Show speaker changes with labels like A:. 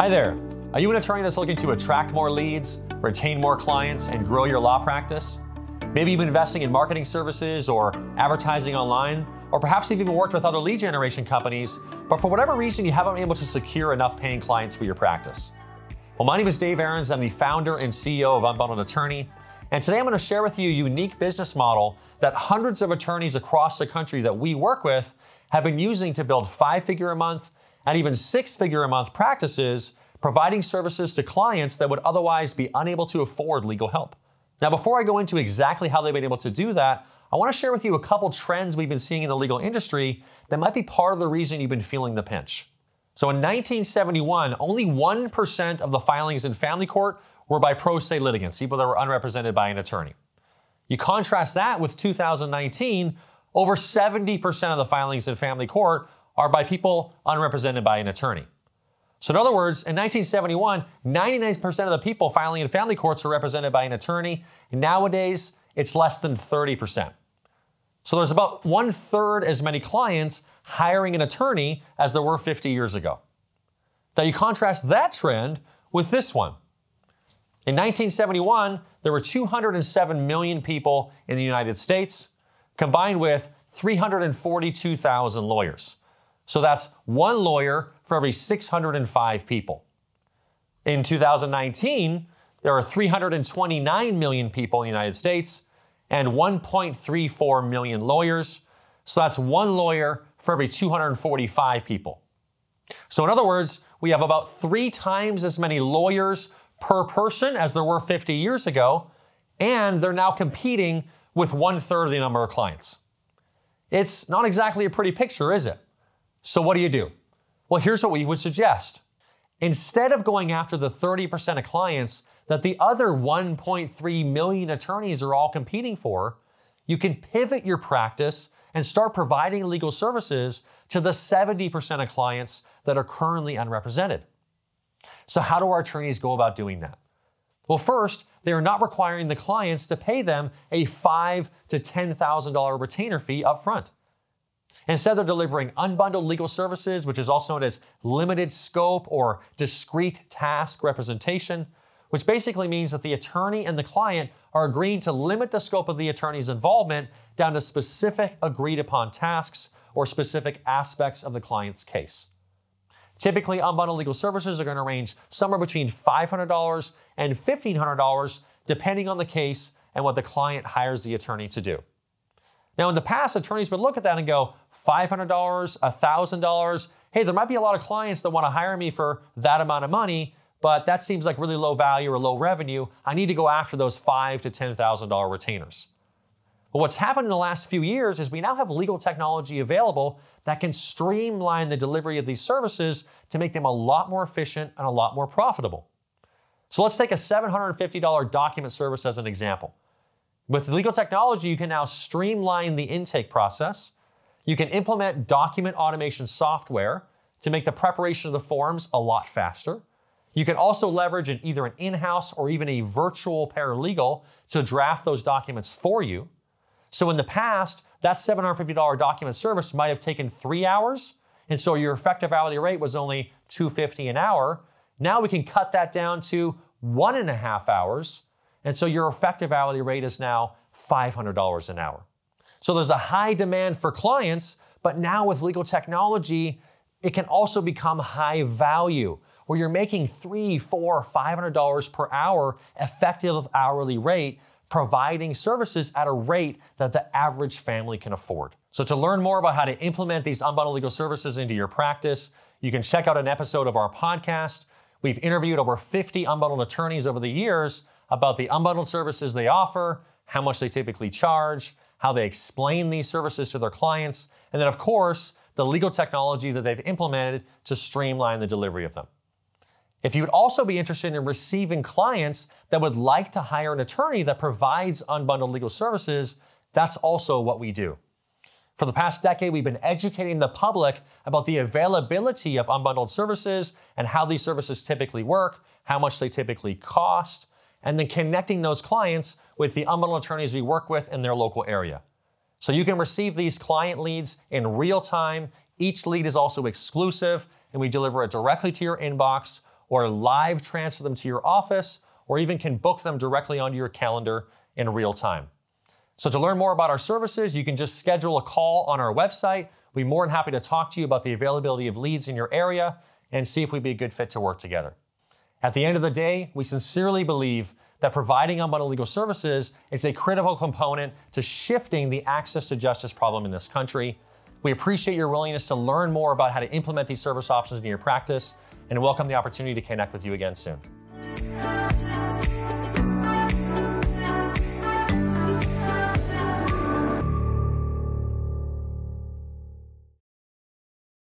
A: Hi there. Are you an attorney that's looking to attract more leads, retain more clients, and grow your law practice? Maybe you've been investing in marketing services or advertising online, or perhaps you've even worked with other lead generation companies, but for whatever reason, you haven't been able to secure enough paying clients for your practice. Well, my name is Dave Ahrens. I'm the founder and CEO of Unbundled Attorney. And today I'm going to share with you a unique business model that hundreds of attorneys across the country that we work with have been using to build five figure a month and even six figure a month practices providing services to clients that would otherwise be unable to afford legal help. Now, before I go into exactly how they've been able to do that, I want to share with you a couple trends we've been seeing in the legal industry that might be part of the reason you've been feeling the pinch. So in 1971, only 1% of the filings in family court were by pro se litigants, people that were unrepresented by an attorney. You contrast that with 2019, over 70% of the filings in family court are by people unrepresented by an attorney. So, in other words, in 1971, 99% of the people filing in family courts were represented by an attorney. Nowadays, it's less than 30%. So, there's about one third as many clients hiring an attorney as there were 50 years ago. Now, you contrast that trend with this one. In 1971, there were 207 million people in the United States, combined with 342,000 lawyers. So that's one lawyer for every 605 people. In 2019, there are 329 million people in the United States and 1.34 million lawyers. So that's one lawyer for every 245 people. So, in other words, we have about three times as many lawyers per person as there were 50 years ago, and they're now competing with one third of the number of clients. It's not exactly a pretty picture, is it? So, what do you do? Well, here's what we would suggest. Instead of going after the 30% of clients that the other 1.3 million attorneys are all competing for, you can pivot your practice and start providing legal services to the 70% of clients that are currently unrepresented. So, how do our attorneys go about doing that? Well, first, they are not requiring the clients to pay them a five to ten thousand dollar retainer fee upfront. Instead, they're delivering unbundled legal services, which is also known as limited scope or discrete task representation, which basically means that the attorney and the client are agreeing to limit the scope of the attorney's involvement down to specific agreed upon tasks or specific aspects of the client's case. Typically, unbundled legal services are going to range somewhere between $500 and $1,500, depending on the case and what the client hires the attorney to do. Now, in the past, attorneys would look at that and go $500, $1,000. Hey, there might be a lot of clients that want to hire me for that amount of money, but that seems like really low value or low revenue. I need to go after those five to $10,000 retainers. But what's happened in the last few years is we now have legal technology available that can streamline the delivery of these services to make them a lot more efficient and a lot more profitable. So let's take a $750 document service as an example. With legal technology, you can now streamline the intake process. You can implement document automation software to make the preparation of the forms a lot faster. You can also leverage an, either an in house or even a virtual paralegal to draft those documents for you. So, in the past, that $750 document service might have taken three hours. And so your effective hourly rate was only $250 an hour. Now we can cut that down to one and a half hours and so your effective hourly rate is now $500 an hour. So there's a high demand for clients, but now with legal technology, it can also become high value where you're making three, four, five hundred dollars per hour effective hourly rate, providing services at a rate that the average family can afford. So to learn more about how to implement these unbundled legal services into your practice, you can check out an episode of our podcast. We've interviewed over 50 unbundled attorneys over the years about the unbundled services they offer, how much they typically charge, how they explain these services to their clients, and then, of course, the legal technology that they've implemented to streamline the delivery of them. If you would also be interested in receiving clients that would like to hire an attorney that provides unbundled legal services, that's also what we do. For the past decade, we've been educating the public about the availability of unbundled services and how these services typically work, how much they typically cost, and then connecting those clients with the umbrella attorneys we work with in their local area. So you can receive these client leads in real time. Each lead is also exclusive, and we deliver it directly to your inbox or live transfer them to your office or even can book them directly onto your calendar in real time. So to learn more about our services, you can just schedule a call on our website. We'd be more than happy to talk to you about the availability of leads in your area and see if we'd be a good fit to work together. At the end of the day, we sincerely believe that providing unbundled legal services is a critical component to shifting the access to justice problem in this country. We appreciate your willingness to learn more about how to implement these service options in your practice and welcome the opportunity to connect with you again soon.